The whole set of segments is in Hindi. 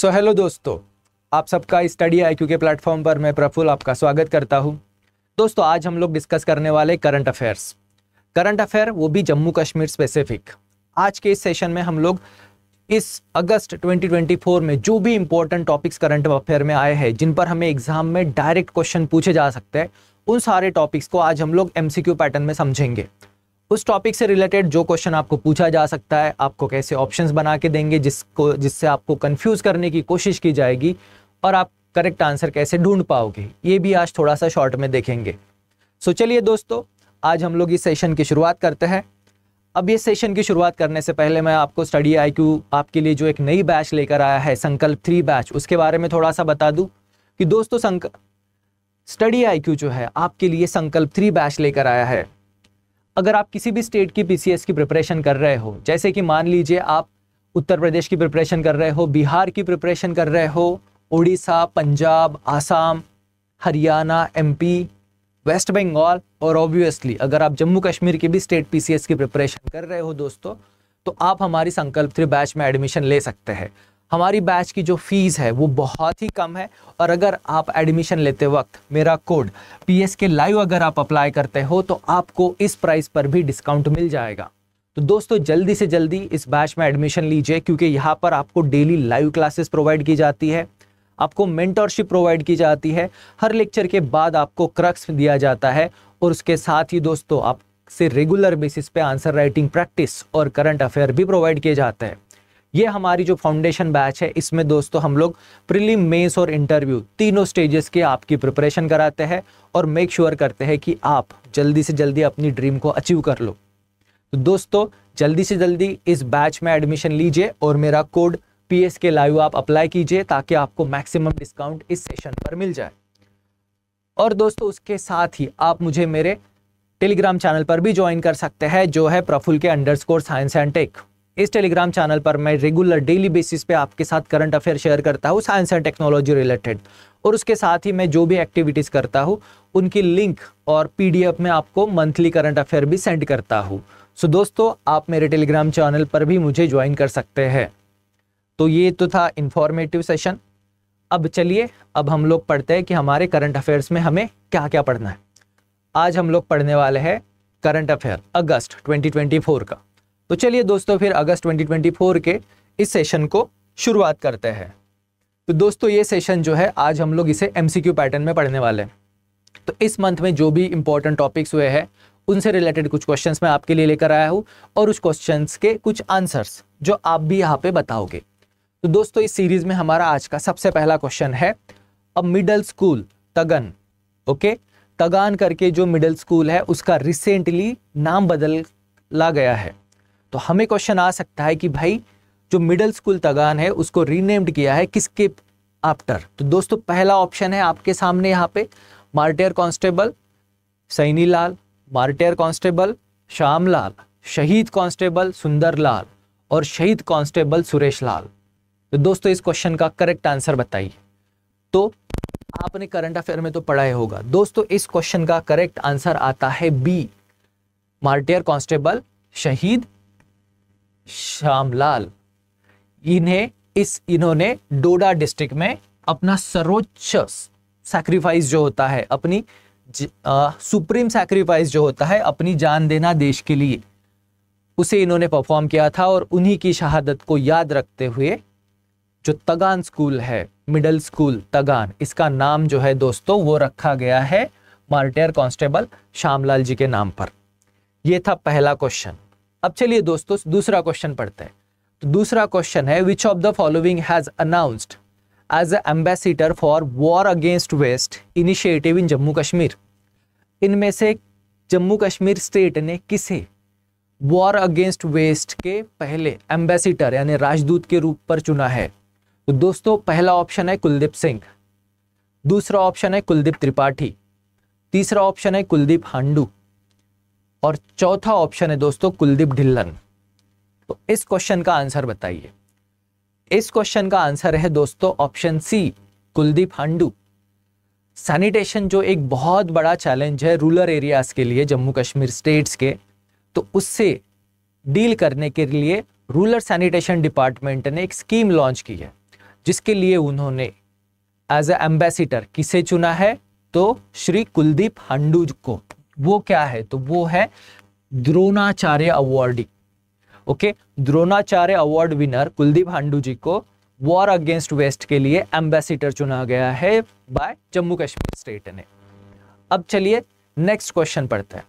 सो so, हेलो दोस्तों आप सबका स्टडी आई के प्लेटफॉर्म पर मैं प्रफुल आपका स्वागत करता हूँ दोस्तों आज हम लोग डिस्कस करने वाले करंट अफेयर्स करंट अफेयर वो भी जम्मू कश्मीर स्पेसिफिक आज के इस सेशन में हम लोग इस अगस्त 2024 में जो भी इंपॉर्टेंट टॉपिक्स करंट अफेयर में आए हैं जिन पर हमें एग्जाम में डायरेक्ट क्वेश्चन पूछे जा सकते हैं उन सारे टॉपिक्स को आज हम लोग एमसीक्यू पैटर्न में समझेंगे उस टॉपिक से रिलेटेड जो क्वेश्चन आपको पूछा जा सकता है आपको कैसे ऑप्शंस बना के देंगे जिसको जिससे आपको कंफ्यूज करने की कोशिश की जाएगी और आप करेक्ट आंसर कैसे ढूंढ पाओगे ये भी आज थोड़ा सा शॉर्ट में देखेंगे सो चलिए दोस्तों आज हम लोग इस सेशन की शुरुआत करते हैं अब ये सेशन की शुरुआत करने से पहले मैं आपको स्टडी आई आपके लिए जो एक नई बैच लेकर आया है संकल्प थ्री बैच उसके बारे में थोड़ा सा बता दूँ कि दोस्तों संक स्टडी आई जो है आपके लिए संकल्प थ्री बैच लेकर आया है अगर आप किसी भी स्टेट की पी की प्रिपरेशन कर रहे हो जैसे कि मान लीजिए आप उत्तर प्रदेश की प्रिपरेशन कर रहे हो बिहार की प्रिपरेशन कर रहे हो उड़ीसा पंजाब आसाम हरियाणा एमपी वेस्ट बंगाल और ऑब्वियसली अगर आप जम्मू कश्मीर की भी स्टेट पीसीएस की प्रिपरेशन कर रहे हो दोस्तों तो आप हमारी संकल्प थ्री बैच में एडमिशन ले सकते हैं हमारी बैच की जो फ़ीस है वो बहुत ही कम है और अगर आप एडमिशन लेते वक्त मेरा code P S K live अगर आप अप्लाई करते हो तो आपको इस प्राइस पर भी डिस्काउंट मिल जाएगा तो दोस्तों जल्दी से जल्दी इस बैच में एडमिशन लीजिए क्योंकि यहाँ पर आपको डेली लाइव क्लासेस प्रोवाइड की जाती है आपको मेंटरशिप प्रोवाइड की जाती है हर लेक्चर के बाद आपको क्रक्स दिया जाता है और उसके साथ ही दोस्तों आपसे रेगुलर बेसिस पे आंसर राइटिंग प्रैक्टिस और करंट अफेयर भी प्रोवाइड किए जाते हैं ये हमारी जो फाउंडेशन बैच है इसमें दोस्तों हम लोग प्रिलिम मेस और इंटरव्यू तीनों स्टेजेस के आपकी प्रिपरेशन कराते हैं और मेक श्योर sure करते हैं कि आप जल्दी से जल्दी अपनी ड्रीम को अचीव कर लो तो दोस्तों जल्दी से जल्दी इस बैच में एडमिशन लीजिए और मेरा code P S K live आप अप्लाई कीजिए ताकि आपको मैक्सिमम डिस्काउंट इस सेशन पर मिल जाए और दोस्तों उसके साथ ही आप मुझे मेरे टेलीग्राम चैनल पर भी ज्वाइन कर सकते हैं जो है Praful K underscore science and tech इस टेलीग्राम चैनल पर मैं रेगुलर डेली बेसिस पे आपके साथ करंट अफेयर शेयर करता हूँ साइंस एंड टेक्नोलॉजी रिलेटेड और उसके साथ ही मैं जो भी एक्टिविटीज़ करता हूँ उनकी लिंक और पीडीएफ में आपको मंथली करंट अफेयर भी सेंड करता हूँ सो दोस्तों आप मेरे टेलीग्राम चैनल पर भी मुझे ज्वाइन कर सकते हैं तो ये तो था इन्फॉर्मेटिव सेशन अब चलिए अब हम लोग पढ़ते हैं कि हमारे करंट अफेयर्स में हमें क्या क्या पढ़ना है आज हम लोग पढ़ने वाले हैं करंट अफेयर अगस्त 2024 का तो चलिए दोस्तों फिर अगस्त 2024 के इस सेशन को शुरुआत करते हैं तो दोस्तों ये सेशन जो है आज हम लोग इसे एम पैटर्न में पढ़ने वाले हैं तो इस मंथ में जो भी इंपॉर्टेंट टॉपिक्स हुए हैं उनसे रिलेटेड कुछ क्वेश्चंस मैं आपके लिए लेकर आया हूँ और उस क्वेश्चन के कुछ आंसर्स जो आप भी यहाँ पे बताओगे तो दोस्तों इस सीरीज में हमारा आज का सबसे पहला क्वेश्चन है अब मिडल स्कूल तगन ओके तगान करके जो मिडल स्कूल है उसका रिसेंटली नाम बदल ला गया है तो हमें क्वेश्चन आ सकता है कि भाई जो मिडिल स्कूल तगान है उसको रीनेम्ड किया है किसके आफ्टर तो दोस्तों पहला ऑप्शन है आपके सामने यहाँ पे martyr constable Saini Lal martyr constable Shyam Lal शहीद कांस्टेबल सुंदर लाल और शहीद कांस्टेबल सुरेश लाल तो दोस्तों इस क्वेश्चन का करेक्ट आंसर बताइए तो आपने करंट अफेयर में तो पढ़ा ही होगा दोस्तों इस क्वेश्चन का करेक्ट आंसर आता है बी मार्टियर कांस्टेबल शहीद श्यामलाल इन्हें इस इन्होंने डोडा डिस्ट्रिक्ट में अपना सर्वोच्च सैक्रिफाइस जो होता है अपनी आ, सुप्रीम सैक्रिफाइस जो होता है अपनी जान देना देश के लिए उसे इन्होंने परफॉर्म किया था और उन्हीं की शहादत को याद रखते हुए जो तगान स्कूल है मिडल स्कूल तगान इसका नाम जो है दोस्तों वो रखा गया है मार्टियर कांस्टेबल श्यामलाल जी के नाम पर यह था पहला क्वेश्चन अब चलिए दोस्तों दूसरा क्वेश्चन पढ़ते हैं तो दूसरा क्वेश्चन है which of the following has announced as ambassador for war against waste initiative in Jammu Kashmir इनमें से जम्मू कश्मीर स्टेट ने किसे वॉर अगेंस्ट वेस्ट के पहले एम्बेसिडर यानी राजदूत के रूप पर चुना है तो दोस्तों पहला ऑप्शन है कुलदीप सिंह दूसरा ऑप्शन है कुलदीप त्रिपाठी तीसरा ऑप्शन है कुलदीप हांडू और चौथा ऑप्शन है दोस्तों कुलदीप ढिल्लन तो इस क्वेश्चन का आंसर बताइए इस क्वेश्चन का आंसर है दोस्तों option C Kuldeep Handoo sanitation जो एक बहुत बड़ा चैलेंज है रूरल एरियाज के लिए जम्मू कश्मीर स्टेट्स के तो उससे डील करने के लिए रूरल सैनिटेशन डिपार्टमेंट ने एक स्कीम लॉन्च की है जिसके लिए उन्होंने एज ए एम्बेसिडर किसे चुना है तो श्री कुलदीप हंडू को वो क्या है तो वो है Dronacharya awardee okay Dronacharya award winner Kuldeep Handoo ji को वॉर अगेंस्ट वेस्ट के लिए एम्बेसिडर चुना गया है बाय जम्मू कश्मीर स्टेट ने अब चलिए नेक्स्ट क्वेश्चन पढ़ते हैं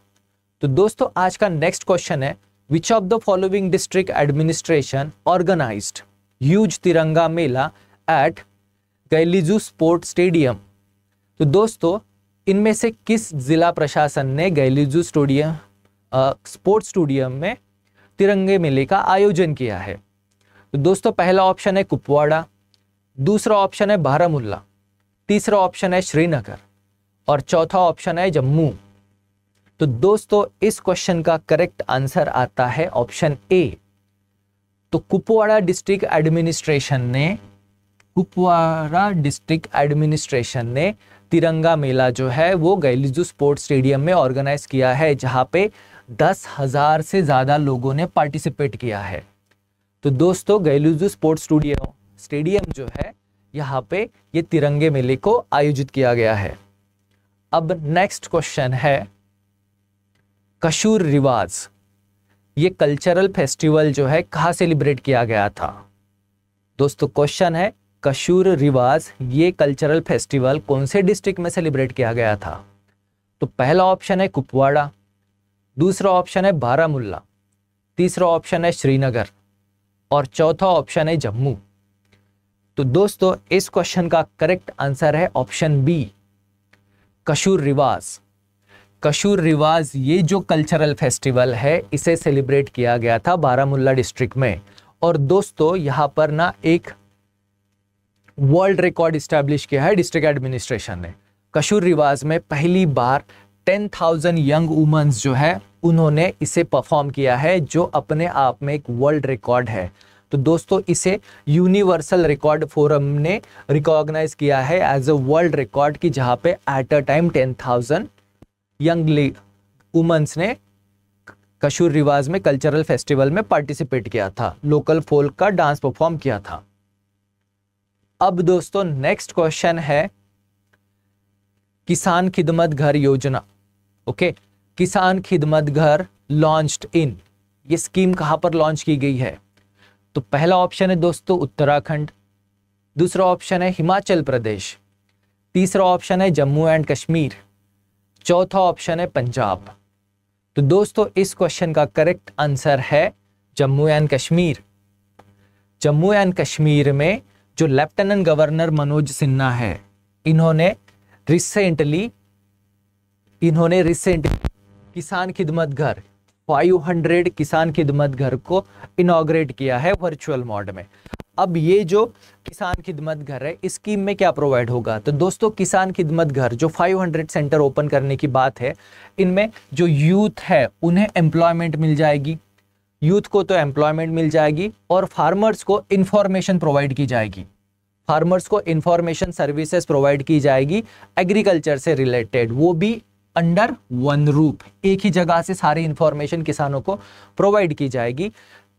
तो दोस्तों आज का नेक्स्ट क्वेश्चन है which of the following district administration organise huge Tiranga Mela at गैलीजू स्पोर्ट स्टेडियम तो दोस्तों इनमें से किस जिला प्रशासन ने गैलीजू स्टेडियम स्पोर्ट्स स्टेडियम में तिरंगे मेले का आयोजन किया है तो दोस्तों पहला ऑप्शन है कुपवाड़ा दूसरा ऑप्शन है बारामुल्ला तीसरा ऑप्शन है श्रीनगर और चौथा ऑप्शन है जम्मू तो दोस्तों इस क्वेश्चन का करेक्ट आंसर आता है ऑप्शन ए तो कुपवाड़ा डिस्ट्रिक्ट एडमिनिस्ट्रेशन ने कुपवाड़ा डिस्ट्रिक्ट एडमिनिस्ट्रेशन ने तिरंगा मेला जो है वो गैलीजू स्पोर्ट्स स्टेडियम में ऑर्गेनाइज किया है जहाँ पे दस हज़ार से ज़्यादा लोगों ने पार्टिसिपेट किया है तो दोस्तों गैलीजू स्पोर्ट्स स्टूडियो स्टेडियम जो है यहाँ पे ये तिरंगे मेले को आयोजित किया गया है अब नेक्स्ट क्वेश्चन है कशूर रिवाज ये कल्चरल फेस्टिवल जो है कहाँ सेलिब्रेट किया गया था दोस्तों क्वेश्चन है कशूर रिवाज ये कल्चरल फेस्टिवल कौन से डिस्ट्रिक्ट में सेलिब्रेट किया गया था तो पहला ऑप्शन है कुपवाड़ा दूसरा ऑप्शन है बारामुल्ला तीसरा ऑप्शन है श्रीनगर और चौथा ऑप्शन है जम्मू तो दोस्तों इस क्वेश्चन का करेक्ट आंसर है ऑप्शन बी कशूर रिवाज कशूर रिवाज ये जो कल्चरल फेस्टिवल है इसे सेलिब्रेट किया गया था बारामुल्ला डिस्ट्रिक्ट में और दोस्तों यहाँ पर ना एक वर्ल्ड रिकॉर्ड इस्टेब्लिश किया है डिस्ट्रिक्ट एडमिनिस्ट्रेशन ने कशूर रिवाज में पहली बार टेन थाउजेंड यंग वुमेंस जो है उन्होंने इसे परफॉर्म किया है जो अपने आप में एक वर्ल्ड रिकॉर्ड है तो दोस्तों इसे यूनिवर्सल रिकॉर्ड फोरम ने रिकॉग्नाइज किया है एज अ वर्ल्ड रिकॉर्ड की जहाँ पे at a time ten thousand young womans ने कशूर रिवाज में कल्चरल फेस्टिवल में पार्टिसिपेट किया था लोकल फोल्क का डांस परफॉर्म किया था अब दोस्तों नेक्स्ट क्वेश्चन है किसान खिदमत घर योजना ओके किसान खिदमत घर लॉन्च्ड इन ये स्कीम कहां पर लॉन्च की गई है तो पहला ऑप्शन है दोस्तों उत्तराखंड दूसरा ऑप्शन है हिमाचल प्रदेश तीसरा ऑप्शन है जम्मू एंड कश्मीर चौथा ऑप्शन है पंजाब तो दोस्तों इस क्वेश्चन का करेक्ट आंसर है जम्मू एंड कश्मीर जम्मू एंड कश्मीर में जो लेफ्टिनेंट गवर्नर मनोज सिन्हा है इन्होंने रिसेंटली इन्होंने रिसेंटली किसान खिदमत घर 500 किसान खिदमत घर को इनोग्रेट किया है वर्चुअल मोड में अब ये जो किसान खिदमत घर है इस स्कीम में क्या प्रोवाइड होगा तो दोस्तों किसान खिदमत घर जो 500 सेंटर ओपन करने की बात है इनमें जो यूथ है उन्हें एम्प्लॉयमेंट मिल जाएगी यूथ को तो एम्प्लॉयमेंट मिल जाएगी और फार्मर्स को इन्फॉर्मेशन प्रोवाइड की जाएगी फार्मर्स को इन्फॉर्मेशन सर्विसेज प्रोवाइड की जाएगी एग्रीकल्चर से रिलेटेड वो भी अंडर वन रूप एक ही जगह से सारी इन्फॉर्मेशन किसानों को प्रोवाइड की जाएगी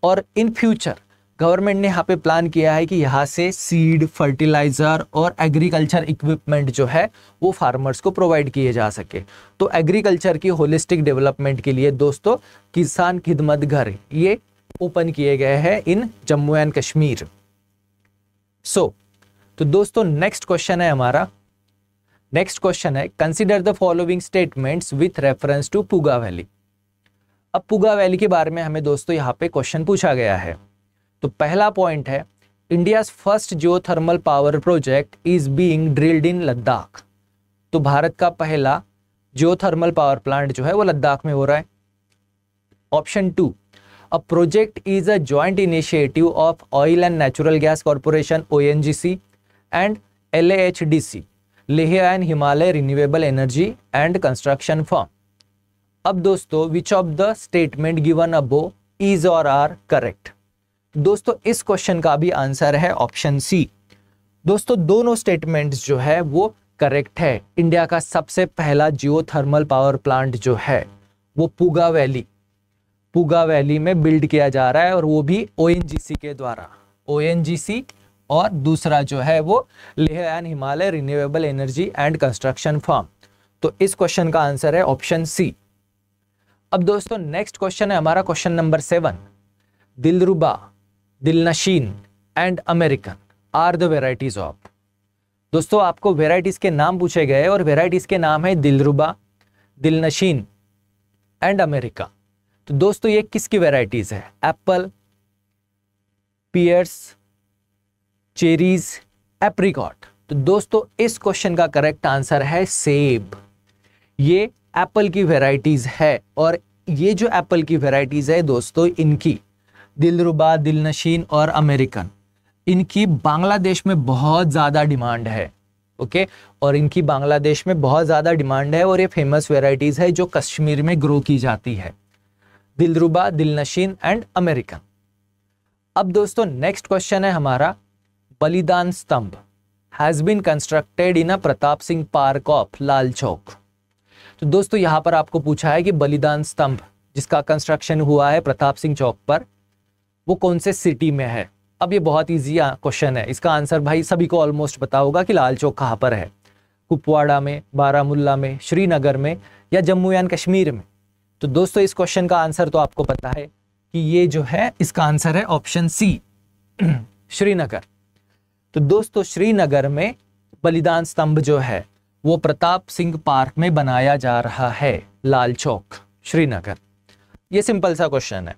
और इन फ्यूचर गवर्नमेंट ने यहाँ पे प्लान किया है कि यहाँ से सीड फर्टिलाइजर और एग्रीकल्चर इक्विपमेंट जो है वो फार्मर्स को प्रोवाइड किए जा सके तो एग्रीकल्चर की होलिस्टिक डेवलपमेंट के लिए दोस्तों किसान खिदमत घर ये ओपन किए गए हैं in Jammu and Kashmir so so, तो दोस्तों नेक्स्ट क्वेश्चन है हमारा नेक्स्ट क्वेश्चन है consider the following statements with reference to Puga valley अब पुगा वैली के बारे में हमें दोस्तों यहाँ पे क्वेश्चन पूछा गया है तो पहला पॉइंट है India first thermal power project is being drilled in Ladakh तो भारत का पहला थर्मल पावर प्लांट जो है वो लद्दाख में हो रहा है option two a project is a joint initiative of oil and natural gas corporation O and L Leh and Himalaya renewable energy and construction form अब दोस्तों which of the statement given above is or are correct दोस्तों इस क्वेश्चन का भी आंसर है ऑप्शन सी दोस्तों दोनों स्टेटमेंट्स जो है वो करेक्ट है इंडिया का सबसे पहला जियो पावर प्लांट जो है वो पुगा वैली पुगा वैली में बिल्ड किया जा रहा है और वो भी ओ के द्वारा ओ और दूसरा जो है वो Leh and Himalaya renewable energy and construction form तो इस क्वेश्चन का आंसर है ऑप्शन सी अब दोस्तों नेक्स्ट क्वेश्चन है हमारा question number seven Dilruba Dilnasheen and American are the varieties of दोस्तों आपको वेराइटीज के नाम पूछे गए और वेराइटीज के नाम है दिलरुबा दिलनशीन एंड अमेरिका तो दोस्तों ये किसकी वेराइटीज है एप्पल पियर्स चेरीज एप्रिकॉट तो दोस्तों इस क्वेश्चन का करेक्ट आंसर है सेब ये एप्पल की वेराइटीज है और ये जो एप्पल की वेराइटीज है दोस्तों इनकी दिलरुबा दिलनशीन और अमेरिकन इनकी बांग्लादेश में बहुत ज़्यादा डिमांड है ओके और इनकी बांग्लादेश में बहुत ज़्यादा डिमांड है और ये फेमस वेराइटीज़ है जो कश्मीर में ग्रो की जाती है दिलरुबा दिलनशीन एंड अमेरिकन अब दोस्तों नेक्स्ट क्वेश्चन है हमारा Balidan Stambh has been constructed in a Pratap Singh park of Lal Chowk तो दोस्तों यहां पर आपको पूछा है कि बलिदान स्तंभ जिसका कंस्ट्रक्शन हुआ है प्रताप सिंह चौक पर वो कौन से सिटी में है अब ये बहुत ईजी क्वेश्चन है इसका आंसर भाई सभी को ऑलमोस्ट पता होगा कि लाल चौक कहाँ पर है कुपवाड़ा में बारामुल्ला में श्रीनगर में या जम्मू एंड कश्मीर में तो दोस्तों इस क्वेश्चन का आंसर तो आपको पता है कि ये जो है इसका आंसर है ऑप्शन सी श्रीनगर तो दोस्तों श्रीनगर में बलिदान स्तंभ जो है वो प्रताप सिंह पार्क में बनाया जा रहा है लाल चौक श्रीनगर ये सिंपल सा क्वेश्चन है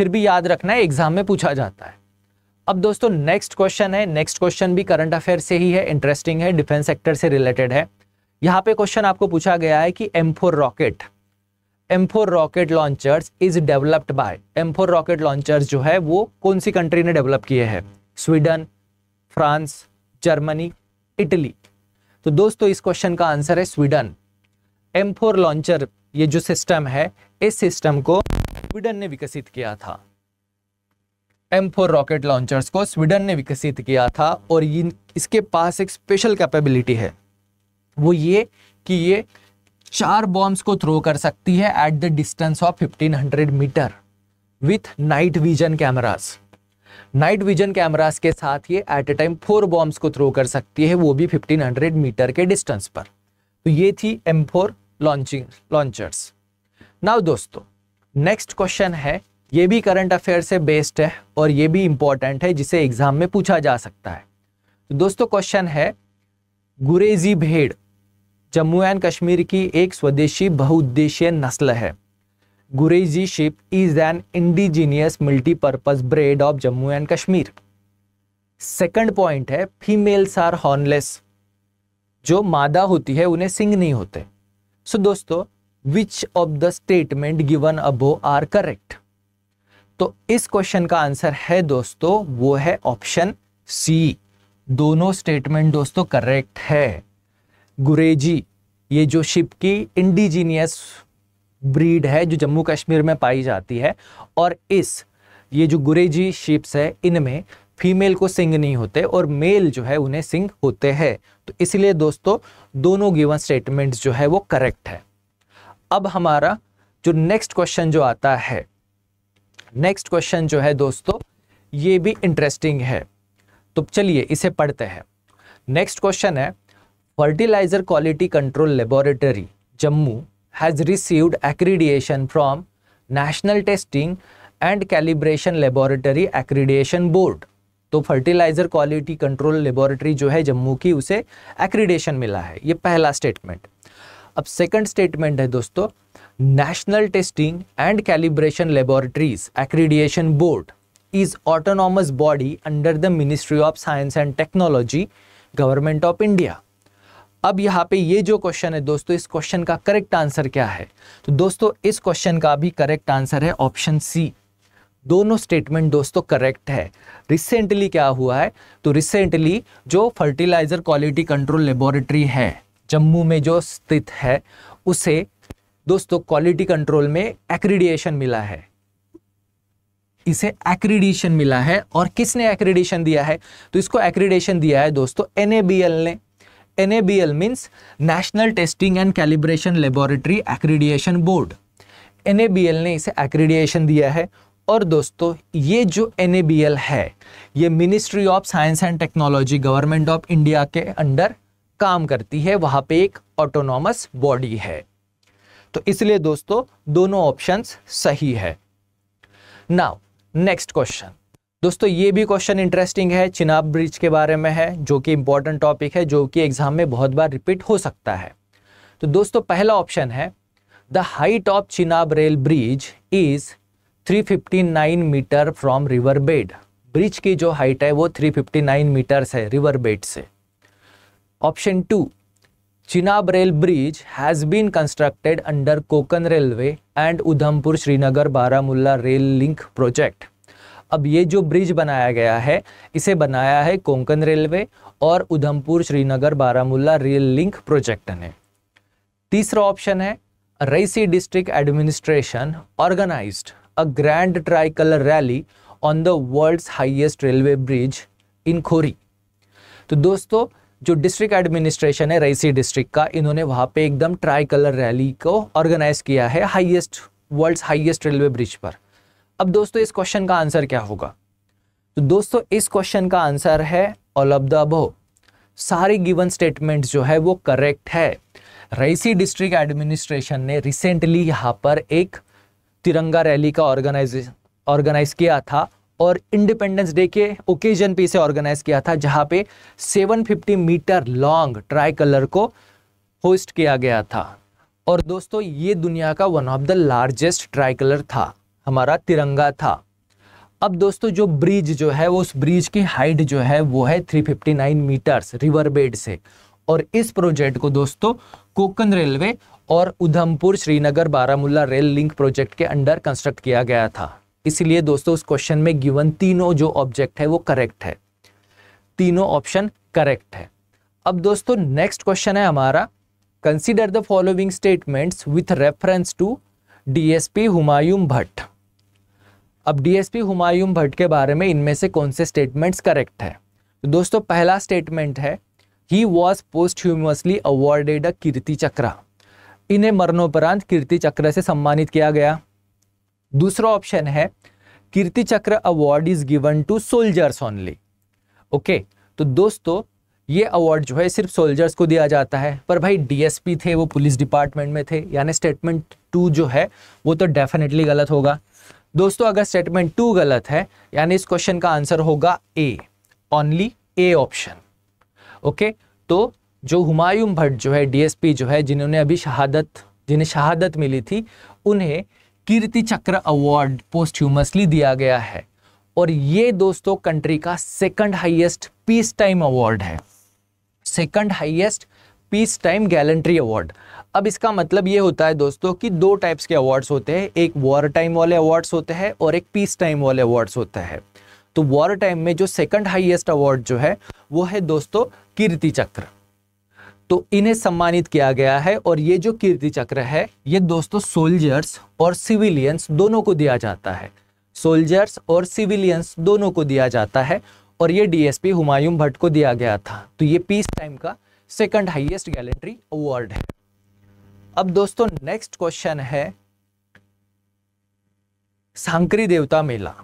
फिर भी याद रखना है एग्जाम में पूछा जाता है अब दोस्तों नेक्स्ट क्वेश्चन है नेक्स्ट क्वेश्चन भी करंट अफेयर से ही है इंटरेस्टिंग है डिफेंस सेक्टर से रिलेटेड है यहाँ पे क्वेश्चन आपको पूछा गया है कि M four rocket M four rocket launchers is developed by M four rocket launchers जो है वो कौन सी कंट्री ने डेवलप किए हैं स्वीडन फ्रांस जर्मनी इटली तो दोस्तों इस क्वेश्चन का आंसर है स्वीडन एम फोर लॉन्चर ये जो सिस्टम है इस सिस्टम को स्वीडन ने विकसित किया था एम फोर रॉकेट लॉन्चर्स को स्वीडन ने विकसित किया था और ये इसके पास एक स्पेशल कैपेबिलिटी है वो ये कि ये चार बॉम्ब्स को थ्रो कर सकती है at the distance of 1500 metre with night vision cameras night vision cameras के साथ ये at a time four bombs को थ्रो कर सकती है वो भी 1500 मीटर के डिस्टेंस पर तो ये थी M four launching launchers now दोस्तों नेक्स्ट क्वेश्चन है ये भी करंट अफेयर से बेस्ड है और ये भी इंपॉर्टेंट है जिसे एग्जाम में पूछा जा सकता है तो दोस्तों क्वेश्चन है गुरेजी भेड़ जम्मू एंड कश्मीर की एक स्वदेशी बहुउद्देशीय नस्ल है Gurezi sheep is an indigenous multipurpose breed of Jammu and Kashmir second point है फीमेल्स आर हॉर्नलेस जो मादा होती है उन्हें सिंग नहीं होते सो दोस्तों which of the statement given above are correct तो इस क्वेश्चन का आंसर है दोस्तों वो है ऑप्शन सी दोनों स्टेटमेंट दोस्तों करेक्ट है गुरेजी ये जो शिप की इंडिजीनियस ब्रीड है जो जम्मू कश्मीर में पाई जाती है और इस ये जो गुरेजी शिप्स है इनमें फीमेल को सिंग नहीं होते और मेल जो है उन्हें सिंग होते हैं तो इसलिए दोस्तों दोनों गिवन स्टेटमेंट्स जो है वो करेक्ट है अब हमारा जो नेक्स्ट क्वेश्चन जो आता है नेक्स्ट क्वेश्चन जो है दोस्तों ये भी इंटरेस्टिंग है तो चलिए इसे पढ़ते हैं नेक्स्ट क्वेश्चन है fertiliser quality control laboratory Jammu has received accreditation from national testing and calibration laboratory accreditation board तो फर्टिलाइजर क्वालिटी कंट्रोल लेबोरेटरी जो है जम्मू की उसे एक्रीडेशन मिला है ये पहला स्टेटमेंट अब सेकंड स्टेटमेंट है दोस्तों national testing and calibration laboratories accreditation board is autonomous body under the ministry of science and technology government of India अब यहाँ पे ये जो क्वेश्चन है दोस्तों इस क्वेश्चन का करेक्ट आंसर क्या है तो दोस्तों इस क्वेश्चन का भी करेक्ट आंसर है ऑप्शन सी दोनों स्टेटमेंट दोस्तों करेक्ट है रिसेंटली क्या हुआ है तो रिसेंटली जो फर्टिलाइजर क्वालिटी कंट्रोल लेबोरेटरी है जम्मू में जो स्थित है उसे दोस्तों क्वालिटी कंट्रोल में एक्रीडिएशन मिला है इसे एक्रीडिएशन मिला है और किसने एक्रीडिएशन दिया है तो इसको एक्रीडिएशन दिया है दोस्तों एनएबीएल ने NABL means national testing and calibration laboratory accreditation board NABL ने इसे एक्रीडिएशन दिया है और दोस्तों ये जो एनएबीएल है ये ministry of science and technology government of India के अंडर काम करती है वहां पे एक ऑटोनॉमस बॉडी है तो इसलिए दोस्तों दोनों ऑप्शंस सही है नाउ नेक्स्ट क्वेश्चन दोस्तों ये भी क्वेश्चन इंटरेस्टिंग है चिनाब ब्रिज के बारे में है जो कि इंपॉर्टेंट टॉपिक है जो कि एग्जाम में बहुत बार रिपीट हो सकता है तो दोस्तों पहला ऑप्शन है the height of Chenab rail bridge is 359 metre from river bed bridge की जो हाइट है वो 359 मीटर्स है रिवर बेड से option two Chenab rail bridge has been constructed under Konkan railway and Udhampur Srinagar Baramulla rail link project अब ये जो ब्रिज बनाया गया है इसे बनाया है कोंकण रेलवे और Udhampur Srinagar Baramulla rail link project ने तीसरा ऑप्शन है Reasi district administration organised a grand tricolour rally on the world's highest railway bridge in Khori तो दोस्तों जो डिस्ट्रिक्ट एडमिनिस्ट्रेशन है रईसी डिस्ट्रिक्ट का इन्होंने वहाँ पे एकदम ट्राई कलर रैली को ऑर्गेनाइज किया है highest world's highest railway bridge पर अब दोस्तों इस क्वेश्चन का आंसर क्या होगा तो दोस्तों इस क्वेश्चन का आंसर है ऑल ऑफ द अबो सारे गिवन स्टेटमेंट जो है वो करेक्ट है रईसी डिस्ट्रिक्ट एडमिनिस्ट्रेशन ने रिसेंटली यहाँ पर एक तिरंगा रैली का ऑर्गेनाइज ऑर्गेनाइज किया था और इंडिपेंडेंस डे के ओकेजन पे इसे ऑर्गेनाइज किया था जहां पे 750 मीटर लॉन्ग ट्राई कलर को होस्ट किया गया था और दोस्तों ये दुनिया का one of the largest tricolour था हमारा तिरंगा था अब दोस्तों जो ब्रिज जो है उस ब्रिज की हाइट जो है वो है 359 मीटर्स रिवर बेड से और इस प्रोजेक्ट को दोस्तों कोकन रेलवे और Udhampur Srinagar Baramulla rail link project के अंडर कंस्ट्रक्ट किया गया था इसीलिए दोस्तों उस क्वेश्चन में गिवन तीनों जो ऑब्जेक्ट है वो करेक्ट है तीनों ऑप्शन करेक्ट है अब दोस्तों नेक्स्ट क्वेश्चन है हमारा consider the following statements with reference to DSP Humayun Bhat अब डीएसपी हुमायूं भट्ट के बारे में इनमें से कौन से स्टेटमेंट्स करेक्ट है तो दोस्तों पहला स्टेटमेंट है he was posthumously awarded a Kirti Chakra इन्हें मरणोपरांत कीर्ति चक्र से सम्मानित किया गया दूसरा ऑप्शन है Kirti Chakra award is given to soldiers only okay तो दोस्तों ये अवार्ड जो है सिर्फ सोल्जर्स को दिया जाता है पर भाई डीएसपी थे वो पुलिस डिपार्टमेंट में थे यानी स्टेटमेंट टू जो है वो तो डेफिनेटली गलत होगा दोस्तों अगर स्टेटमेंट टू गलत है यानी इस क्वेश्चन का आंसर होगा A only A option okay तो जो हुमायूं भट्ट जो है डीएसपी जो है जिन्होंने अभी शहादत जिन्हें शहादत मिली थी उन्हें कीर्ति चक्र अवार्ड ह्यूमसली दिया गया है और ये दोस्तों कंट्री का second highest peace time award है second highest peace time gallantry award अब इसका मतलब ये होता है दोस्तों कि दो टाइप्स के अवार्ड्स होते हैं एक वॉर टाइम वाले अवार्ड्स होते हैं और एक पीस टाइम वाले अवार्ड्स होता है तो वॉर टाइम में जो सेकंड हाईएस्ट अवार्ड जो है वो है दोस्तों कीर्ति चक्र तो इन्हें सम्मानित किया गया है और ये जो कीर्ति चक्र है ये दोस्तों सोल्जर्स और सिविलियंस दोनों को दिया जाता है सोल्जर्स और सिविलियंस दोनों को दिया जाता है और ये डीएसपी हुमायूं भट्ट को दिया गया था तो ये पीस टाइम का सेकंड हाईएस्ट गैलेंट्री अवार्ड है अब दोस्तों नेक्स्ट क्वेश्चन है सांकरी देवता मेला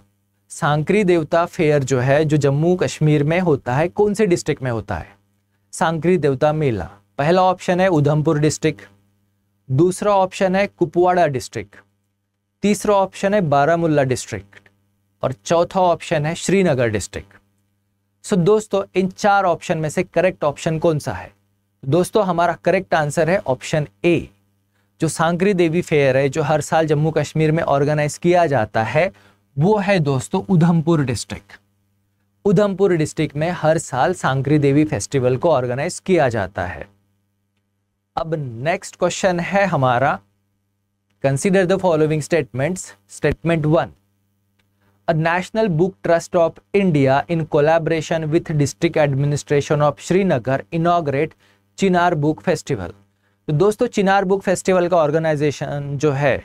सांकरी देवता फेयर जो है जो जम्मू कश्मीर में होता है कौन से डिस्ट्रिक्ट में होता है सांकरी देवता मेला पहला ऑप्शन है उधमपुर डिस्ट्रिक्ट दूसरा ऑप्शन है कुपवाड़ा डिस्ट्रिक्ट तीसरा ऑप्शन है बारामुल्ला डिस्ट्रिक्ट और चौथा ऑप्शन है श्रीनगर डिस्ट्रिक्ट सो दोस्तों इन चार ऑप्शन में से करेक्ट ऑप्शन कौन सा है दोस्तों हमारा करेक्ट आंसर है ऑप्शन ए जो सांकरी देवी फेयर है जो हर साल जम्मू कश्मीर में ऑर्गेनाइज किया जाता है वो है दोस्तों उधमपुर डिस्ट्रिक्ट उधमपुर डिस्ट्रिक्ट में हर साल सांकरी देवी फेस्टिवल को ऑर्गेनाइज किया जाता है अब नेक्स्ट क्वेश्चन है हमारा consider the following statements statement one a national book trust of India in collaboration with district administration of Srinagar inaugurate Chinar book festival तो दोस्तों चिनार बुक फेस्टिवल का ऑर्गेनाइजेशन जो है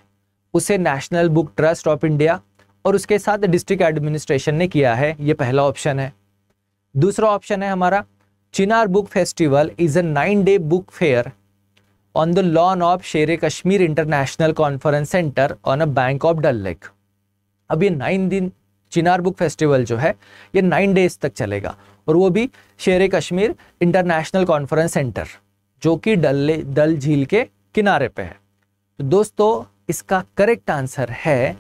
उसे national book trust of India और उसके साथ डिस्ट्रिक्ट एडमिनिस्ट्रेशन ने किया है ये पहला ऑप्शन है दूसरा ऑप्शन है हमारा Chinar book festival is a nine day book fair on the lawn of Shere Kashmir International Conference Center on a bank of Dal Lake. अब ये नाइन दिन चिनार बुक फेस्टिवल जो है ये नाइन डेज तक चलेगा और वो भी शेर कश्मीर इंटरनेशनल कॉन्फ्रेंस सेंटर जो कि डल डल झील के किनारे पे है तो दोस्तों इसका करेक्ट आंसर है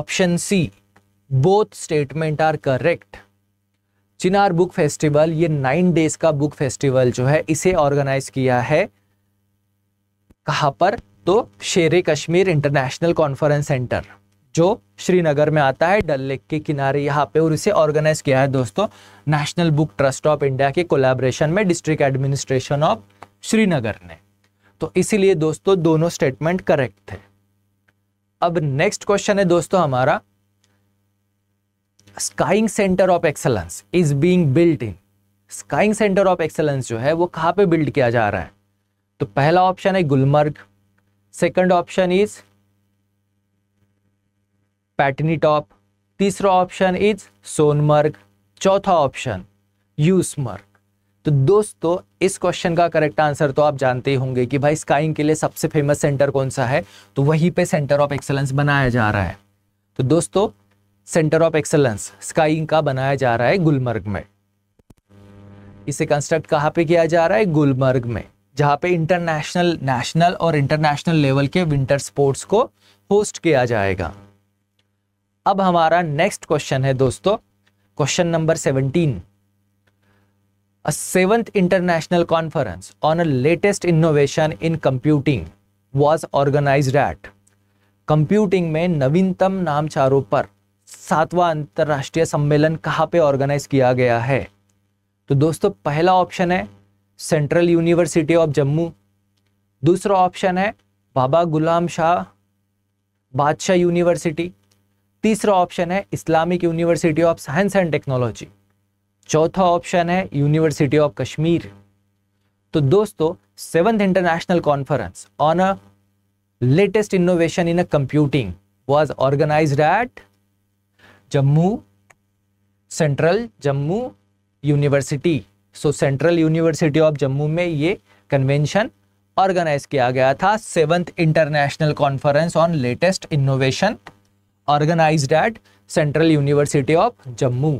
option C both statement are correct Chinar book festival ये नाइन डेज का बुक फेस्टिवल जो है इसे ऑर्गेनाइज किया है कहाँ पर तो शेर कश्मीर इंटरनेशनल कॉन्फ्रेंस सेंटर जो श्रीनगर में आता है डल लेक के किनारे यहाँ पे और इसे ऑर्गेनाइज किया है दोस्तों national book trust of India के कोलैबोरेशन में डिस्ट्रिक्ट एडमिनिस्ट्रेशन ऑफ श्रीनगर ने तो इसीलिए दोस्तों दोनों स्टेटमेंट करेक्ट थे अब नेक्स्ट क्वेश्चन है दोस्तों हमारा skiing centre of excellence is being built in skiing centre of excellence जो है वो कहाँ पे बिल्ड किया जा रहा है तो पहला ऑप्शन है Gulmarg second option is Patnitop तीसरा ऑप्शन इज सोनमर्ग चौथा ऑप्शन यूसमर्ग तो दोस्तों इस क्वेश्चन का करेक्ट आंसर तो आप जानते ही होंगे कि भाई स्काइंग के लिए सबसे फेमस सेंटर कौन सा है तो वहीं पे सेंटर ऑफ एक्सलेंस बनाया जा रहा है तो दोस्तों सेंटर ऑफ एक्सलेंस स्काइंग का बनाया जा रहा है गुलमर्ग में इसे कंस्ट्रक्ट कहाँ पे किया जा रहा है गुलमर्ग में जहाँ पे इंटरनेशनल नेशनल और इंटरनेशनल लेवल के विंटर स्पोर्ट्स को होस्ट किया जाएगा अब हमारा नेक्स्ट क्वेश्चन है दोस्तों question number seventeen seventh international conference on a latest innovation in computing was organise at computing में नवीनतम नामचारों पर सातवां अंतर्राष्ट्रीय सम्मेलन कहाँ पे ऑर्गेनाइज किया गया है तो दोस्तों पहला ऑप्शन है सेंट्रल यूनिवर्सिटी ऑफ जम्मू दूसरा ऑप्शन है बाबा गुलाम शाह बादशाह यूनिवर्सिटी तीसरा ऑप्शन है Islamic university of science and technology चौथा ऑप्शन है यूनिवर्सिटी ऑफ कश्मीर तो दोस्तों seventh international conference on a latest innovation in a computing was organise at Jammu central Jammu university so central university of Jammu में ये कन्वेंशन ऑर्गेनाइज किया गया था seventh international conference on latest innovation organise at central university of Jammu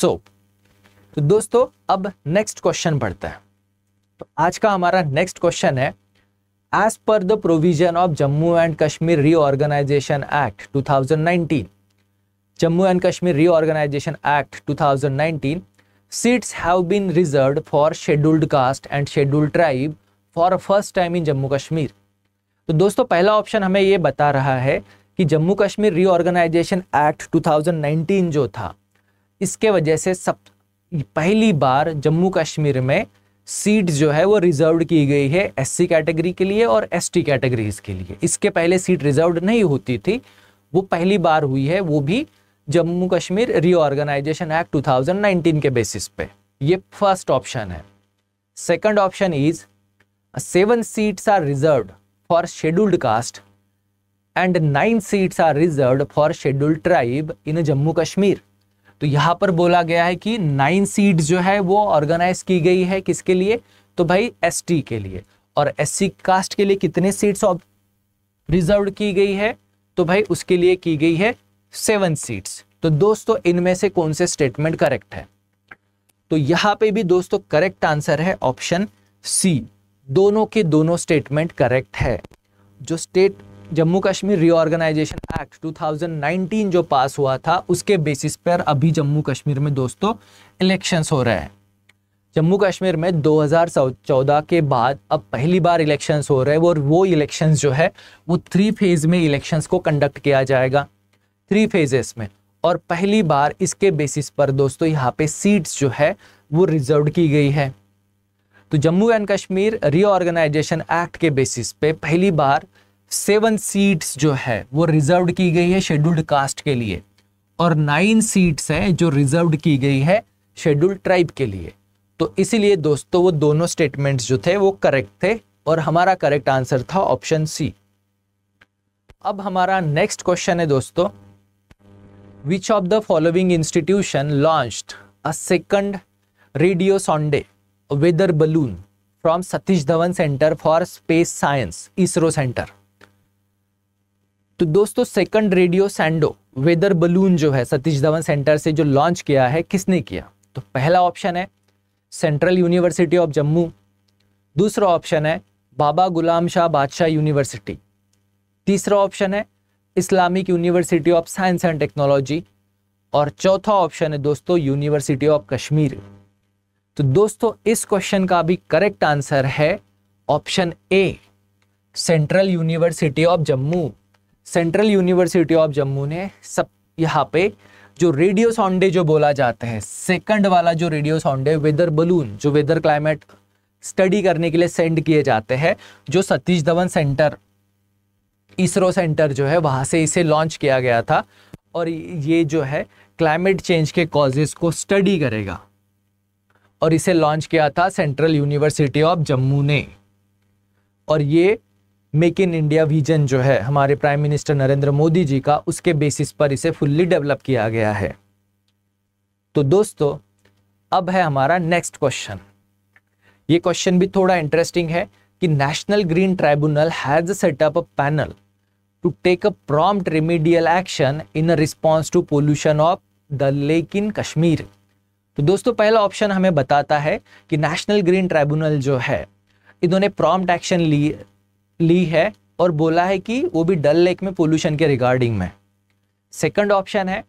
so तो दोस्तों अब नेक्स्ट क्वेश्चन पढ़ते हैं तो आज का हमारा नेक्स्ट क्वेश्चन है as per the provision of Jammu and Kashmir reorganisation act 2019 Jammu and Kashmir reorganisation act 2019 seats have been reserved for scheduled caste and scheduled tribe for first time in Jammu Kashmir. तो दोस्तों पहला ऑप्शन हमें ये बता रहा है कि जम्मू कश्मीर रीऑर्गेनाइजेशन एक्ट 2019 जो था इसके वजह से सब पहली बार जम्मू कश्मीर में सीट जो है वो रिजर्व की गई है एससी कैटेगरी के लिए और एसटी कैटेगरीज के लिए इसके पहले सीट रिजर्व नहीं होती थी वो पहली बार हुई है वो भी जम्मू कश्मीर रीऑर्गेनाइजेशन एक्ट 2019 के बेसिस पे ये फर्स्ट ऑप्शन है second option is seven seats are reserved for scheduled caste and nine seats are reserved for scheduled tribe in Jammu Kashmir तो यहाँ पर बोला गया है कि नाइन सीट जो है वो ऑर्गेनाइज की गई है किसके लिए तो भाई टी के लिए और सी कास्ट के लिए कितने सीट्स रिजर्व की गई है तो भाई उसके लिए की गई है सेवन सीट्स तो दोस्तों इनमें से कौन से स्टेटमेंट करेक्ट है तो यहाँ पे भी दोस्तों करेक्ट आंसर है ऑप्शन सी दोनों के दोनों स्टेटमेंट करेक्ट है जो state Jammu Kashmir reorganisation act 2019 जो पास हुआ था उसके बेसिस पर अभी जम्मू कश्मीर में दोस्तों इलेक्शंस हो रहे हैं जम्मू कश्मीर में 2014 के बाद अब पहली बार इलेक्शंस हो रहे हैं और वो इलेक्शंस जो है वो थ्री फेज में इलेक्शंस को कंडक्ट किया जाएगा थ्री फेजेस में और पहली बार इसके बेसिस पर दोस्तों यहाँ पे सीट्स जो है वो रिजर्व की गई है तो Jammu and Kashmir reorganisation act के बेसिस पे पहली बार सेवन सीट्स जो है वो रिजर्व की गई है शेड्यूल्ड कास्ट के लिए और नाइन सीट्स हैं जो रिजर्व की गई है शेड्यूल्ड ट्राइब के लिए तो इसीलिए दोस्तों वो दोनों स्टेटमेंट्स जो थे वो करेक्ट थे और हमारा करेक्ट आंसर था ऑप्शन सी अब हमारा नेक्स्ट क्वेश्चन है दोस्तों which of the following institution launched a second radio sonde weather balloon from Satish Dhawan Center for Space Science ISRO Center तो दोस्तों second radio sonde weather balloon जो है सतीश धवन सेंटर से जो लॉन्च किया है किसने किया तो पहला ऑप्शन है सेंट्रल यूनिवर्सिटी ऑफ जम्मू दूसरा ऑप्शन है बाबा गुलाम शाह बादशाह यूनिवर्सिटी तीसरा ऑप्शन है Islamic university of science and technology और चौथा ऑप्शन है दोस्तों यूनिवर्सिटी ऑफ कश्मीर तो दोस्तों इस क्वेश्चन का भी करेक्ट आंसर है option A central university of Jammu central university of Jammu ने सब यहाँ पे जो रेडियो सॉन्डे जो बोला जाता है सेकंड वाला जो रेडियो सॉन्डे वेदर बलून जो वेदर क्लाइमेट स्टडी करने के लिए सेंड किए जाते हैं जो Satish Dhawan centre ISRO centre जो है वहाँ से इसे लॉन्च किया गया था और ये जो है क्लाइमेट चेंज के कॉजेज को स्टडी करेगा और इसे लॉन्च किया था सेंट्रल यूनिवर्सिटी ऑफ जम्मू ने और ये मेक इन इंडिया विजन जो है हमारे प्राइम मिनिस्टर नरेंद्र मोदी जी का उसके बेसिस पर इसे फुल्ली डेवलप किया गया है तो दोस्तों अब है हमारा नेक्स्ट क्वेश्चन ये क्वेश्चन भी थोड़ा इंटरेस्टिंग है कि national green tribunal has set up a panel to take a prompt remedial action in a response to pollution of the lake in Kashmir. तो दोस्तों पहला ऑप्शन हमें बताता है कि नेशनल ग्रीन ट्राइब्यूनल जो है इन्होंने प्रॉम्प्ट एक्शन ली ली है और बोला है कि वो भी डल लेक में पोल्यूशन के रिगार्डिंग में सेकंड ऑप्शन है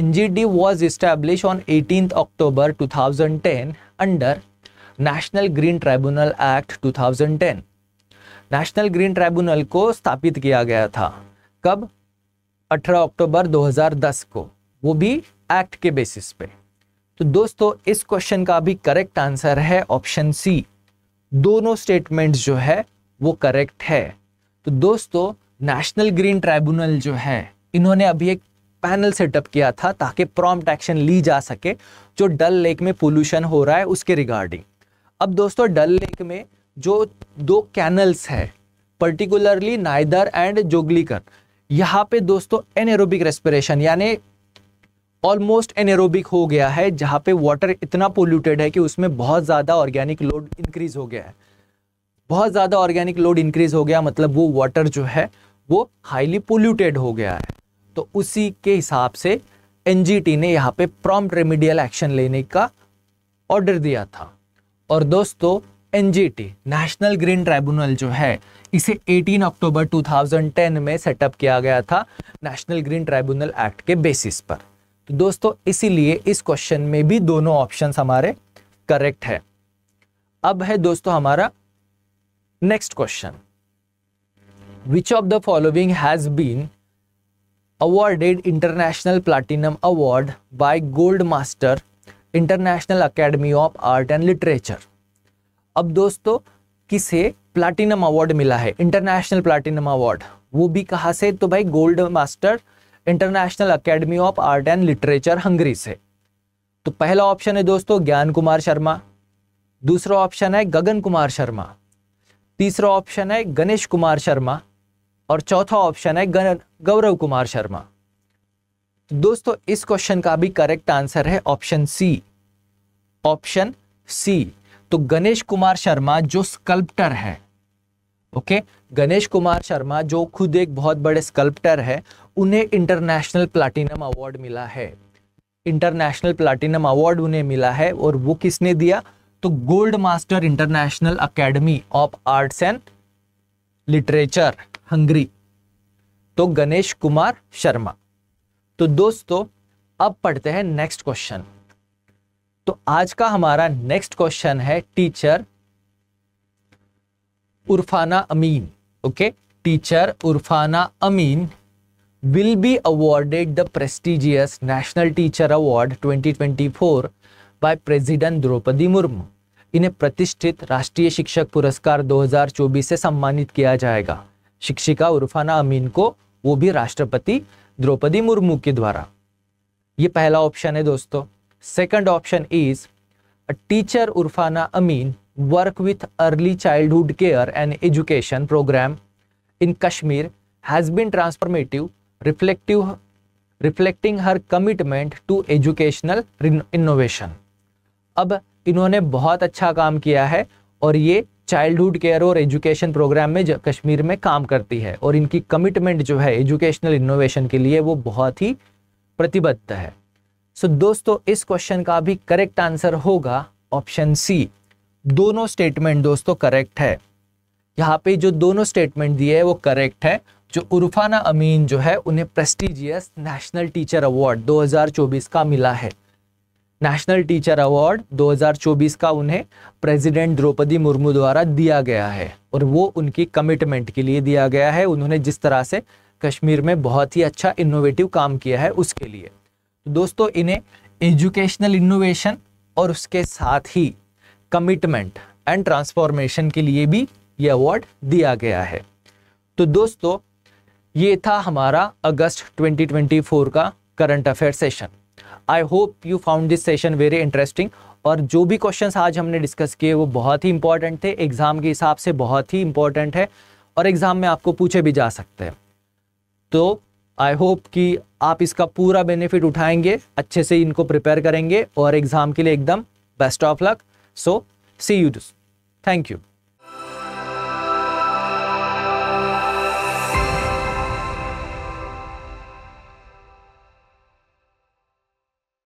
N G T was establish on eighteen October 2010 under national green tribunal act 2010 national green tribunal को स्थापित किया गया था कब 18 अक्टूबर 2010 को वो भी एक्ट के बेसिस पे तो दोस्तों इस क्वेश्चन का भी करेक्ट आंसर है ऑप्शन सी दोनों स्टेटमेंट्स जो है वो करेक्ट है तो दोस्तों नेशनल ग्रीन ट्राइब्यूनल जो है इन्होंने अभी एक पैनल सेटअप किया था ताकि प्रॉम्प्ट एक्शन ली जा सके जो डल लेक में पोल्यूशन हो रहा है उसके रिगार्डिंग अब दोस्तों डल लेक में जो दो कैनल्स है पर्टिकुलरली नाइदर एंड जोगलीकर यहाँ पे दोस्तों एनएरोबिक रेस्पिरेशन यानी ऑलमोस्ट एनएरोबिक हो गया है जहाँ पे वाटर इतना पोल्यूटेड है कि उसमें बहुत ज़्यादा ऑर्गेनिक लोड इंक्रीज हो गया है बहुत ज़्यादा ऑर्गेनिक लोड इंक्रीज हो गया मतलब वो वाटर जो है वो हाईली पोल्यूटेड हो गया है तो उसी के हिसाब से एन ने यहाँ पे प्रॉम्प्ट रेमिडियल एक्शन लेने का ऑर्डर दिया था और दोस्तों एनजीटी नेशनल ग्रीन ट्राइब्यूनल जो है इसे 18 अक्टूबर 2010 में सेटअप किया गया था नेशनल ग्रीन ट्राइब्यूनल एक्ट के बेसिस पर तो दोस्तों इसीलिए इस क्वेश्चन में भी दोनों ऑप्शंस हमारे करेक्ट है अब है दोस्तों हमारा next question which of the following has been awarded international platinum award by gold master international academy of art and literature अब दोस्तों किसे प्लाटिनम अवार्ड मिला है इंटरनेशनल प्लैटिनम अवार्ड वो भी कहा से तो भाई gold master international academy of art and literature Hungary से तो पहला ऑप्शन है दोस्तों ज्ञान कुमार शर्मा दूसरा ऑप्शन है गगन कुमार शर्मा तीसरा ऑप्शन है गणेश कुमार शर्मा और चौथा ऑप्शन है गौरव कुमार शर्मा तो दोस्तों इस क्वेश्चन का भी करेक्ट आंसर है ऑप्शन सी ऑप्शन सी तो गणेश कुमार शर्मा जो स्कल्प्टर है ओके गणेश कुमार शर्मा जो खुद एक बहुत बड़े स्कल्प्टर है उन्हें इंटरनेशनल प्लाटिनम अवार्ड मिला है इंटरनेशनल प्लाटिनम अवार्ड उन्हें मिला है और वो किसने दिया तो gold master international academy of arts and literature Hungary तो गणेश कुमार शर्मा तो दोस्तों अब पढ़ते हैं नेक्स्ट क्वेश्चन तो आज का हमारा नेक्स्ट क्वेश्चन है teacher Urfana Amin okay teacher Urfana Amin will be awarded the prestigious national teacher award 2024 by president Droupadi Murmu इन्हें प्रतिष्ठित राष्ट्रीय शिक्षक पुरस्कार 2024 से सम्मानित किया जाएगा शिक्षिका उर्फाना अमीन को वो भी राष्ट्रपति द्रौपदी मुर्मू के द्वारा ये पहला ऑप्शन है दोस्तों Second option is teacher Urfana Amin work with early childhood care and education program in Kashmir has been transformative, reflective, reflecting her commitment to educational innovation. अब इन्होंने बहुत अच्छा काम किया है और ये चाइल्डहुड केयर और एजुकेशन प्रोग्राम में कश्मीर में काम करती है और इनकी कमिटमेंट जो है एजुकेशनल इनोवेशन के लिए वो बहुत ही प्रतिबद्ध है सो so, दोस्तों इस क्वेश्चन का भी करेक्ट आंसर होगा ऑप्शन सी दोनों स्टेटमेंट दोस्तों करेक्ट है यहाँ पे जो दोनों स्टेटमेंट दिए है वो करेक्ट है जो उर्फाना अमीन जो है उन्हें प्रेस्टिजियस नेशनल टीचर अवार्ड 2024 का मिला है नेशनल टीचर अवार्ड 2024 का उन्हें प्रेसिडेंट द्रौपदी मुर्मू द्वारा दिया गया है और वो उनकी कमिटमेंट के लिए दिया गया है उन्होंने जिस तरह से कश्मीर में बहुत ही अच्छा इनोवेटिव काम किया है उसके लिए दोस्तों इन्हें एजुकेशनल इनोवेशन और उसके साथ ही कमिटमेंट एंड ट्रांसफॉर्मेशन के लिए भी ये अवार्ड दिया गया है तो दोस्तों ये था हमारा अगस्त 2024 का current affair session I hope you found this session very interesting और जो भी क्वेश्चंस आज हमने डिस्कस किए वो बहुत ही इंपॉर्टेंट थे एग्ज़ाम के हिसाब से बहुत ही इंपॉर्टेंट है और एग्ज़ाम में आपको पूछे भी जा सकते हैं तो आई होप कि आप इसका पूरा बेनिफिट उठाएंगे अच्छे से इनको प्रिपेयर करेंगे और एग्ज़ाम के लिए एकदम best of luck so see you too thank you